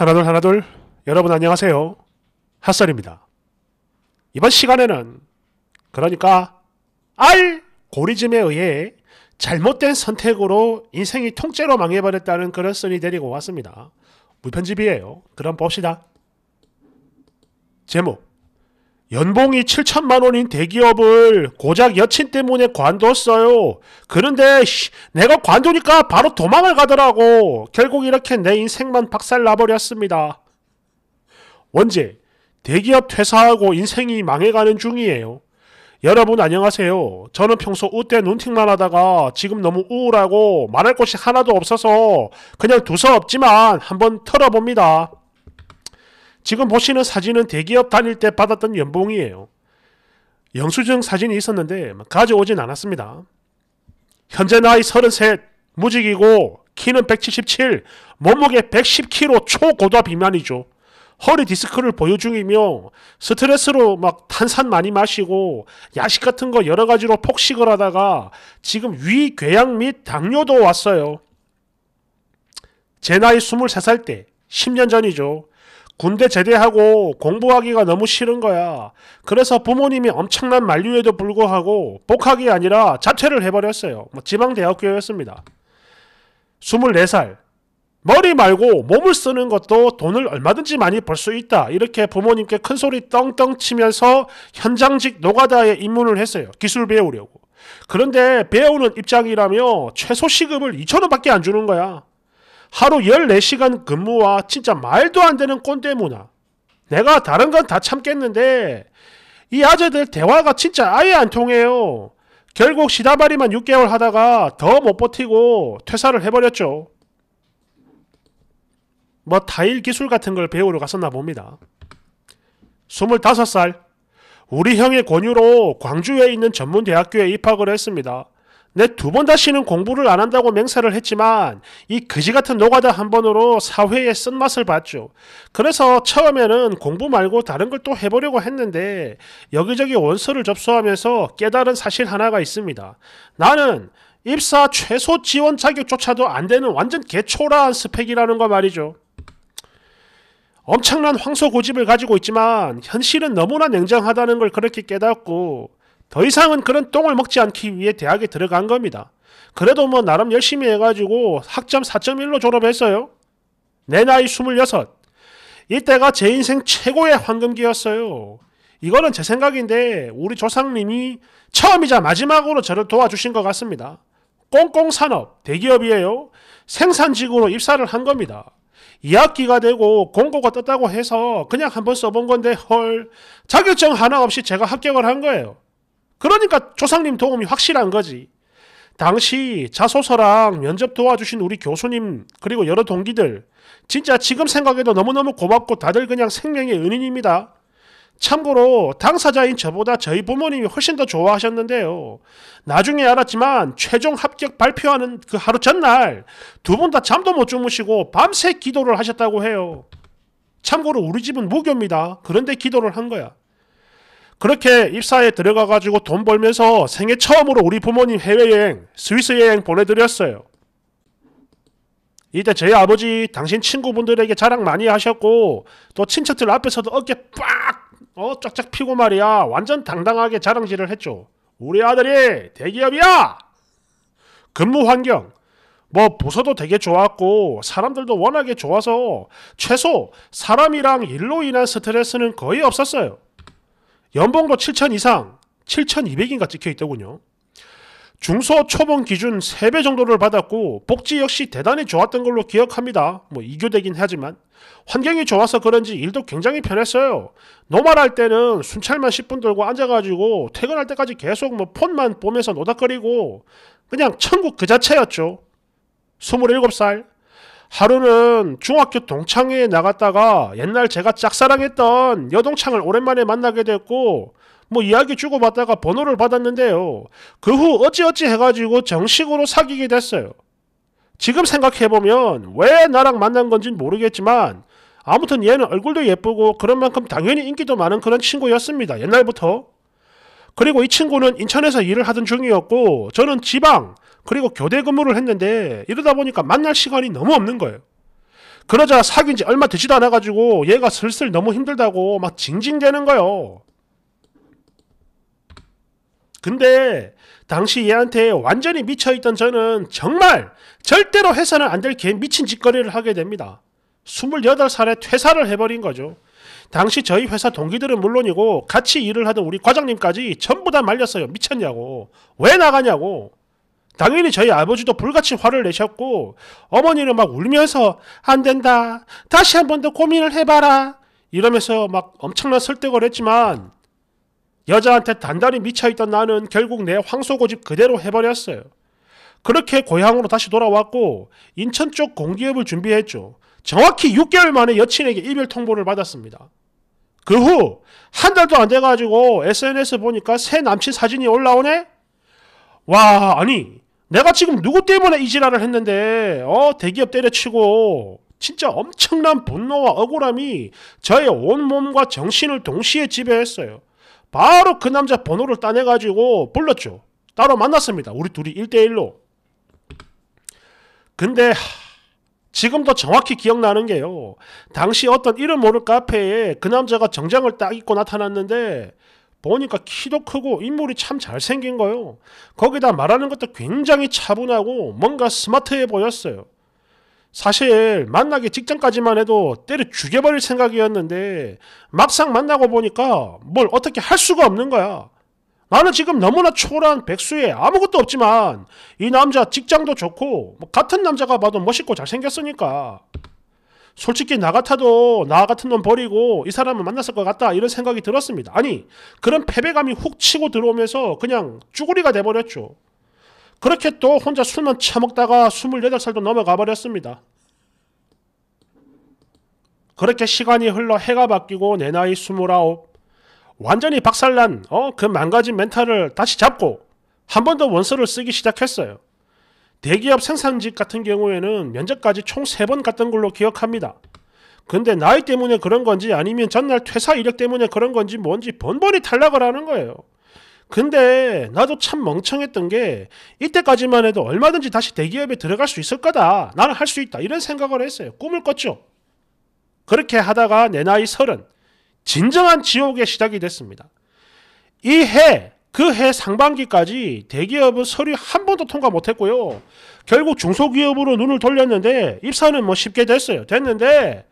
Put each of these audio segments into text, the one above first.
하나둘 하나둘 여러분 안녕하세요. 핫설입니다. 이번 시간에는 그러니까 알고리즘에 의해 잘못된 선택으로 인생이 통째로 망해버렸다는 그런 쓴이 데리고 왔습니다. 무편집이에요. 그럼 봅시다. 제목 연봉이 7천만 원인 대기업을 고작 여친 때문에 관뒀어요. 그런데 씨, 내가 관두니까 바로 도망을 가더라고. 결국 이렇게 내 인생만 박살 나버렸습니다. 원제 대기업 퇴사하고 인생이 망해가는 중이에요. 여러분 안녕하세요. 저는 평소 우때 눈팅만 하다가 지금 너무 우울하고 말할 곳이 하나도 없어서 그냥 두서없지만 한번 털어봅니다. 지금 보시는 사진은 대기업 다닐 때 받았던 연봉이에요. 영수증 사진이 있었는데 가져오진 않았습니다. 현재 나이 33, 무직이고 키는 177, 몸무게 110kg 초고다 비만이죠. 허리 디스크를 보유 중이며 스트레스로 막 탄산 많이 마시고 야식 같은 거 여러 가지로 폭식을 하다가 지금 위 궤양 및 당뇨도 왔어요. 제 나이 23살 때 10년 전이죠. 군대 제대하고 공부하기가 너무 싫은 거야. 그래서 부모님이 엄청난 만류에도 불구하고 복학이 아니라 자퇴를 해버렸어요. 뭐 지방대학교였습니다. 24살. 머리 말고 몸을 쓰는 것도 돈을 얼마든지 많이 벌 수 있다. 이렇게 부모님께 큰 소리 떵떵 치면서 현장직 노가다에 입문을 했어요. 기술 배우려고. 그런데 배우는 입장이라며 최소 시급을 2천원밖에 안 주는 거야. 하루 14시간 근무와 진짜 말도 안 되는 꼰대 문화. 내가 다른 건 다 참겠는데 이 아재들 대화가 진짜 아예 안 통해요. 결국 시다바리만 6개월 하다가 더 못 버티고 퇴사를 해버렸죠. 뭐 타일 기술 같은 걸 배우러 갔었나 봅니다. 25살 우리 형의 권유로 광주에 있는 전문대학교에 입학을 했습니다. 내두번 다시는 공부를 안 한다고 맹세를 했지만 이 그지 같은 노가다 한 번으로 사회의 쓴맛을 봤죠. 그래서 처음에는 공부 말고 다른 걸 또 해보려고 했는데 여기저기 원서를 접수하면서 깨달은 사실 하나가 있습니다. 나는 입사 최소 지원 자격조차도 안 되는 완전 개초라한 스펙이라는 거 말이죠. 엄청난 황소 고집을 가지고 있지만 현실은 너무나 냉정하다는 걸 그렇게 깨닫고 더 이상은 그런 똥을 먹지 않기 위해 대학에 들어간 겁니다. 그래도 뭐 나름 열심히 해가지고 학점 4.1로 졸업했어요. 내 나이 26. 이때가 제 인생 최고의 황금기였어요. 이거는 제 생각인데 우리 조상님이 처음이자 마지막으로 저를 도와주신 것 같습니다. 꽁꽁 산업, 대기업이에요. 생산직으로 입사를 한 겁니다. 2학기가 되고 공고가 떴다고 해서 그냥 한번 써본 건데 헐 자격증 하나 없이 제가 합격을 한 거예요. 그러니까 조상님 도움이 확실한 거지. 당시 자소서랑 면접 도와주신 우리 교수님 그리고 여러 동기들 진짜 지금 생각해도 너무너무 고맙고 다들 그냥 생명의 은인입니다. 참고로 당사자인 저보다 저희 부모님이 훨씬 더 좋아하셨는데요. 나중에 알았지만 최종 합격 발표하는 그 하루 전날 두 분 다 잠도 못 주무시고 밤새 기도를 하셨다고 해요. 참고로 우리 집은 무교입니다. 그런데 기도를 한 거야. 그렇게 입사에 들어가가지고 돈 벌면서 생애 처음으로 우리 부모님 해외여행, 스위스 여행 보내드렸어요. 이때 저희 아버지 당신 친구분들에게 자랑 많이 하셨고 또 친척들 앞에서도 어깨 빡 어, 쫙쫙 피고 말이야 완전 당당하게 자랑질을 했죠. 우리 아들이 대기업이야. 근무 환경 뭐 부서도 되게 좋았고 사람들도 워낙에 좋아서 최소 사람이랑 일로 인한 스트레스는 거의 없었어요. 연봉도 7천 이상 7,200인가 찍혀 있더군요. 중소 초봉 기준 3배 정도를 받았고 복지 역시 대단히 좋았던 걸로 기억합니다. 뭐이교되긴 하지만 환경이 좋아서 그런지 일도 굉장히 편했어요. 노말할 때는 순찰만 10분 들고 앉아가지고 퇴근할 때까지 계속 뭐 폰만 보면서 노닥거리고 그냥 천국 그 자체였죠. 27살 하루는 중학교 동창회에 나갔다가 옛날 제가 짝사랑했던 여동창을 오랜만에 만나게 됐고 뭐 이야기 주고받다가 번호를 받았는데요. 그 후 어찌어찌 해가지고 정식으로 사귀게 됐어요. 지금 생각해보면 왜 나랑 만난 건진 모르겠지만 아무튼 얘는 얼굴도 예쁘고 그런 만큼 당연히 인기도 많은 그런 친구였습니다. 옛날부터. 그리고 이 친구는 인천에서 일을 하던 중이었고 저는 지방 그리고 교대 근무를 했는데 이러다 보니까 만날 시간이 너무 없는 거예요. 그러자 사귄 지 얼마 되지도 않아가지고 얘가 슬슬 너무 힘들다고 막 징징대는 거예요. 근데 당시 얘한테 완전히 미쳐있던 저는 정말 절대로 해서는 안될개 미친 짓거리를 하게 됩니다. 28살에 퇴사를 해버린 거죠. 당시 저희 회사 동기들은 물론이고 같이 일을 하던 우리 과장님까지 전부 다 말렸어요. 미쳤냐고. 왜 나가냐고. 당연히 저희 아버지도 불같이 화를 내셨고 어머니는 막 울면서 안 된다. 다시 한 번 더 고민을 해봐라. 이러면서 막 엄청난 설득을 했지만 여자한테 단단히 미쳐있던 나는 결국 내 황소고집 그대로 해버렸어요. 그렇게 고향으로 다시 돌아왔고 인천 쪽 공기업을 준비했죠. 정확히 6개월 만에 여친에게 이별 통보를 받았습니다. 그 후 한 달도 안 돼가지고 SNS 보니까 새 남친 사진이 올라오네? 와 아니 내가 지금 누구 때문에 이 지랄을 했는데 어 대기업 때려치고 진짜 엄청난 분노와 억울함이 저의 온몸과 정신을 동시에 지배했어요. 바로 그 남자 번호를 따내가지고 불렀죠. 따로 만났습니다. 우리 둘이 1대1로. 근데 지금도 정확히 기억나는 게요. 당시 어떤 이름 모를 카페에 그 남자가 정장을 딱 입고 나타났는데 보니까 키도 크고 인물이 참 잘생긴 거요. 거기다 말하는 것도 굉장히 차분하고 뭔가 스마트해 보였어요. 사실 만나기 직전까지만 해도 때려 죽여버릴 생각이었는데 막상 만나고 보니까 뭘 어떻게 할 수가 없는 거야. 나는 지금 너무나 초라한 백수에 아무것도 없지만 이 남자 직장도 좋고 뭐 같은 남자가 봐도 멋있고 잘생겼으니까 솔직히 나 같아도 나 같은 놈 버리고 이 사람을 만났을 것 같다 이런 생각이 들었습니다. 아니 그런 패배감이 훅 치고 들어오면서 그냥 쭈구리가 돼버렸죠. 그렇게 또 혼자 술만 처먹다가 28살도 넘어가 버렸습니다. 그렇게 시간이 흘러 해가 바뀌고 내 나이 29 완전히 박살난 어, 그 망가진 멘탈을 다시 잡고 한 번 더 원서를 쓰기 시작했어요. 대기업 생산직 같은 경우에는 면접까지 총3번 갔던 걸로 기억합니다. 근데 나이 때문에 그런 건지 아니면 전날 퇴사 이력 때문에 그런 건지 뭔지 번번이 탈락을 하는 거예요. 근데 나도 참 멍청했던 게 이때까지만 해도 얼마든지 다시 대기업에 들어갈 수 있을 거다. 나는 할 수 있다. 이런 생각을 했어요. 꿈을 꿨죠. 그렇게 하다가 내 나이 서른 진정한 지옥의 시작이 됐습니다. 이해 그해 상반기까지 대기업은 서류 한 번도 통과 못했고요. 결국 중소기업으로 눈을 돌렸는데 입사는 뭐 쉽게 됐어요. 됐는데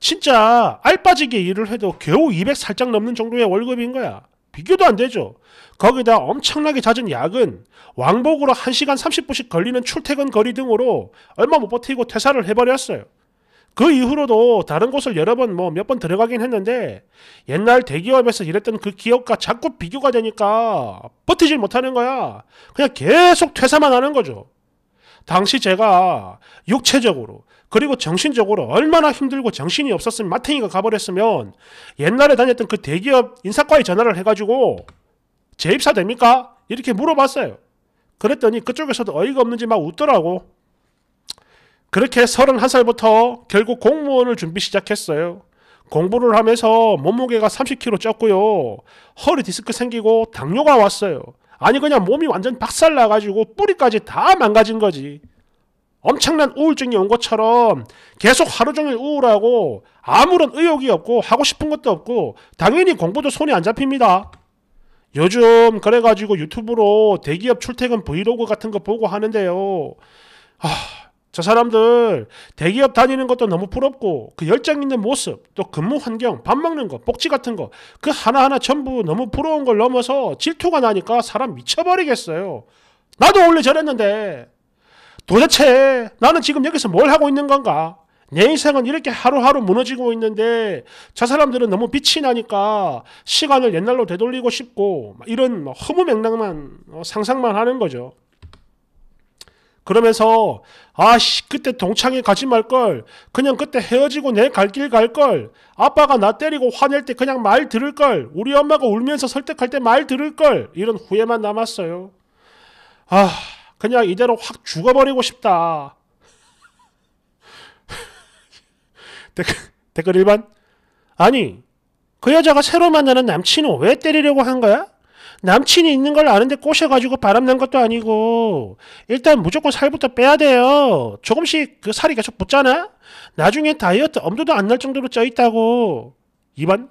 진짜 알빠지게 일을 해도 겨우 200 살짝 넘는 정도의 월급인 거야. 비교도 안 되죠. 거기다 엄청나게 잦은 야근, 왕복으로 1시간 30분씩 걸리는 출퇴근 거리 등으로 얼마 못 버티고 퇴사를 해버렸어요. 그 이후로도 다른 곳을 여러 번 뭐 몇번 뭐 들어가긴 했는데 옛날 대기업에서 일했던 그 기업과 자꾸 비교가 되니까 버티질 못하는 거야. 그냥 계속 퇴사만 하는 거죠. 당시 제가 육체적으로 그리고 정신적으로 얼마나 힘들고 정신이 없었으면 마탱이가 가버렸으면 옛날에 다녔던 그 대기업 인사과에 전화를 해가지고 재입사 됩니까? 이렇게 물어봤어요. 그랬더니 그쪽에서도 어이가 없는지 막 웃더라고. 그렇게 31살부터 결국 공무원을 준비 시작했어요. 공부를 하면서 몸무게가 30kg 쪘고요. 허리 디스크 생기고 당뇨가 왔어요. 아니 그냥 몸이 완전 박살 나가지고 뿌리까지 다 망가진 거지. 엄청난 우울증이 온 것처럼 계속 하루 종일 우울하고 아무런 의욕이 없고 하고 싶은 것도 없고 당연히 공부도 손이 안 잡힙니다. 요즘 그래가지고 유튜브로 대기업 출퇴근 브이로그 같은 거 보고 하는데요. 아, 저 사람들 대기업 다니는 것도 너무 부럽고 그 열정 있는 모습 또 근무 환경 밥 먹는 거 복지 같은 거 그 하나하나 전부 너무 부러운 걸 넘어서 질투가 나니까 사람 미쳐버리겠어요 나도 원래 저랬는데 도대체 나는 지금 여기서 뭘 하고 있는 건가 내 인생은 이렇게 하루하루 무너지고 있는데 저 사람들은 너무 빛이 나니까 시간을 옛날로 되돌리고 싶고 이런 허무맹랑만 상상만 하는 거죠 그러면서 아씨 그때 동창회 가지 말걸 그냥 그때 헤어지고 내 갈 길 갈걸 아빠가 나 때리고 화낼 때 그냥 말 들을걸 우리 엄마가 울면서 설득할 때 말 들을걸 이런 후회만 남았어요 아 그냥 이대로 확 죽어버리고 싶다 댓글, 댓글 1번 아니 그 여자가 새로 만나는 남친은 왜 때리려고 한 거야? 남친이 있는 걸 아는데 꼬셔가지고 바람난 것도 아니고 일단 무조건 살부터 빼야 돼요. 조금씩 그 살이 계속 붙잖아? 나중에 다이어트 엄두도 안 날 정도로 쪄있다고. 2번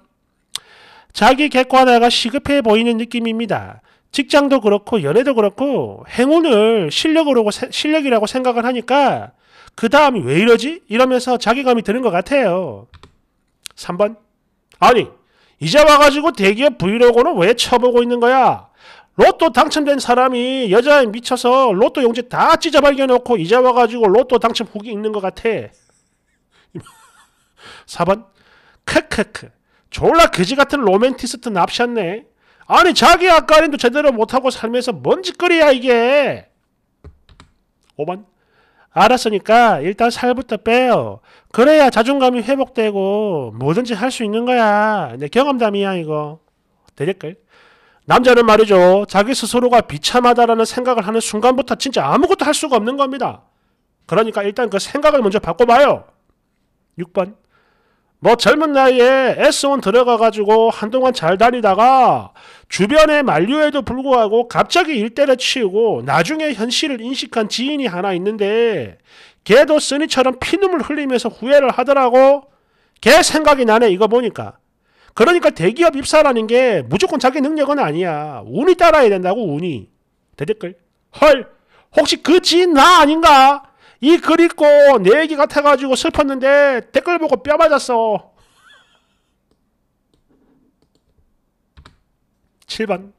자기 객관화가 시급해 보이는 느낌입니다. 직장도 그렇고 연애도 그렇고 행운을 실력으로 실력이라고 생각을 하니까 그 다음이 왜 이러지? 이러면서 자괴감이 드는 것 같아요. 3번 아니 이제 와가지고 대기업 브이로그는 왜 쳐보고 있는 거야? 로또 당첨된 사람이 여자에 미쳐서 로또 용지 다 찢어발겨놓고 이제 와가지고 로또 당첨 후기 있는 것 같아. 4번 크크크 졸라 그지 같은 로맨티스트 납셨네. 아니 자기 아까림도 제대로 못하고 살면서 뭔 짓거리야 이게. 5번 알았으니까 일단 살부터 빼요. 그래야 자존감이 회복되고 뭐든지 할 수 있는 거야. 내 경험담이야 이거. 되릴걸? 남자는 말이죠. 자기 스스로가 비참하다라는 생각을 하는 순간부터 진짜 아무것도 할 수가 없는 겁니다. 그러니까 일단 그 생각을 먼저 바꿔봐요. 6번 뭐 젊은 나이에 S1 들어가가지고 한동안 잘 다니다가 주변의 만류에도 불구하고 갑자기 일대를 치우고 나중에 현실을 인식한 지인이 하나 있는데 걔도 쓰니처럼 피눈물 흘리면서 후회를 하더라고. 걔 생각이 나네 이거 보니까. 그러니까 대기업 입사라는 게 무조건 자기 능력은 아니야. 운이 따라야 된다고 운이. 대댓글. 헐 혹시 그 지인 나 아닌가? 이글 읽고 내 얘기 같아가지고 슬펐는데 댓글 보고 뼈 맞았어. 7번.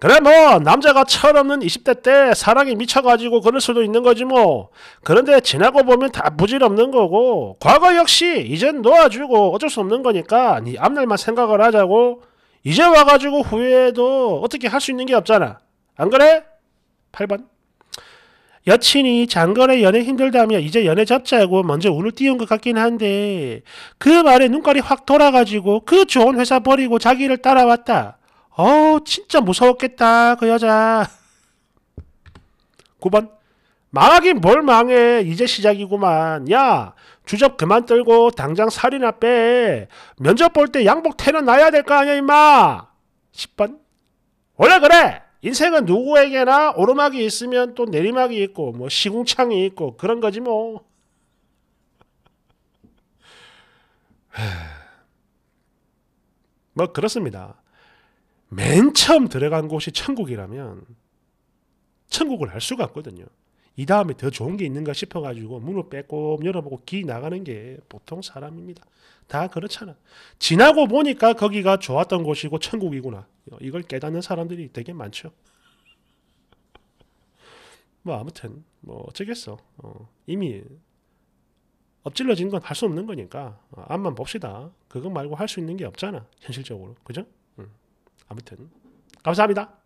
그래 뭐 남자가 철없는 20대 때 사랑에 미쳐가지고 그럴 수도 있는 거지 뭐 그런데 지나고 보면 다 부질없는 거고 과거 역시 이젠 놓아주고 어쩔 수 없는 거니까 네 앞날만 생각을 하자고 이제 와가지고 후회해도 어떻게 할 수 있는 게 없잖아 안 그래? 8번 여친이 장거래 연애 힘들다며 이제 연애 잡자고 먼저 운을 띄운 것 같긴 한데 그 말에 눈깔이 확 돌아가지고 그 좋은 회사 버리고 자기를 따라왔다. 어우 진짜 무서웠겠다 그 여자. 9번 망하긴 뭘 망해 이제 시작이구만 야 주접 그만 떨고 당장 살이나 빼 면접 볼 때 양복 태는 놔야 될 거 아니야 임마 10번 원래 그래 인생은 누구에게나 오르막이 있으면 또 내리막이 있고 뭐 시궁창이 있고 그런 거지 뭐. 뭐 그렇습니다. 맨 처음 들어간 곳이 천국이라면 천국을 알 수가 없거든요. 이 다음에 더 좋은 게 있는가 싶어가지고 문을 빼꼼 열어보고 기 나가는 게 보통 사람입니다. 다 그렇잖아. 지나고 보니까 거기가 좋았던 곳이고 천국이구나. 이걸 깨닫는 사람들이 되게 많죠. 뭐 아무튼 뭐 어쩌겠어. 어, 이미 엎질러진 건 할 수 없는 거니까 어, 앞만 봅시다. 그거 말고 할 수 있는 게 없잖아. 현실적으로. 그죠? 음. 아무튼 감사합니다.